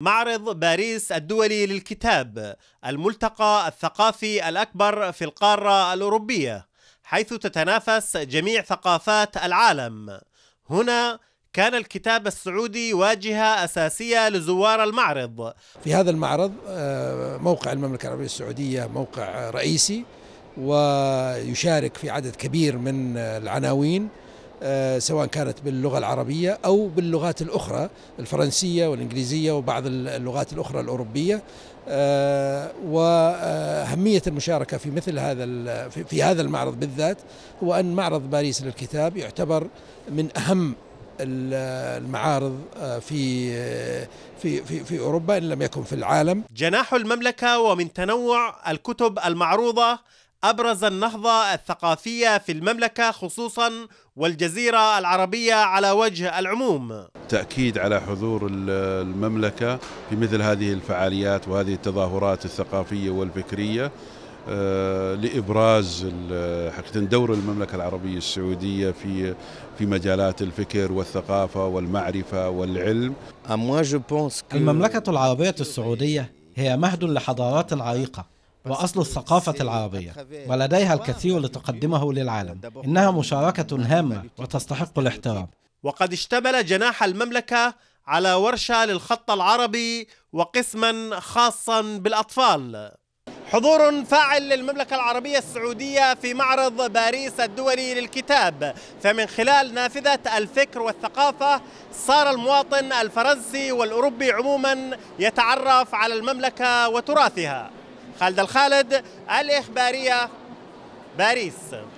معرض باريس الدولي للكتاب الملتقى الثقافي الأكبر في القارة الأوروبية حيث تتنافس جميع ثقافات العالم هنا كان الكتاب السعودي واجهة أساسية لزوار المعرض في هذا المعرض آه، موقع المملكة العربية السعودية موقع رئيسي ويشارك في عدد كبير من العناوين آه، سواء كانت باللغة العربية أو باللغات الأخرى الفرنسية والإنجليزية وبعض اللغات الأخرى الأوروبية آه، وأهمية المشاركة في مثل هذا في هذا المعرض بالذات هو أن معرض باريس للكتاب يعتبر من أهم المعارض آه، في في في في اوروبا ان لم يكن في العالم. جناح المملكه ومن تنوع الكتب المعروضه أبرز النهضة الثقافية في المملكة خصوصا والجزيرة العربية على وجه العموم تأكيد على حضور المملكة في مثل هذه الفعاليات وهذه التظاهرات الثقافية والفكرية آه، لابراز حقيقه دور المملكه العربيه السعوديه في في مجالات الفكر والثقافه والمعرفه والعلم. المملكه العربيه السعوديه هي مهد لحضارات عريقه وأصل الثقافة العربية ولديها الكثير لتقدمه للعالم إنها مشاركة هامة وتستحق الاحترام وقد اشتمل جناح المملكة على ورشة للخط العربي وقسما خاصا بالأطفال حضور فاعل للمملكة العربية السعودية في معرض باريس الدولي للكتاب فمن خلال نافذة الفكر والثقافة صار المواطن الفرنسي والأوروبي عموما يتعرف على المملكة وتراثها خالد الخالد الإخبارية باريس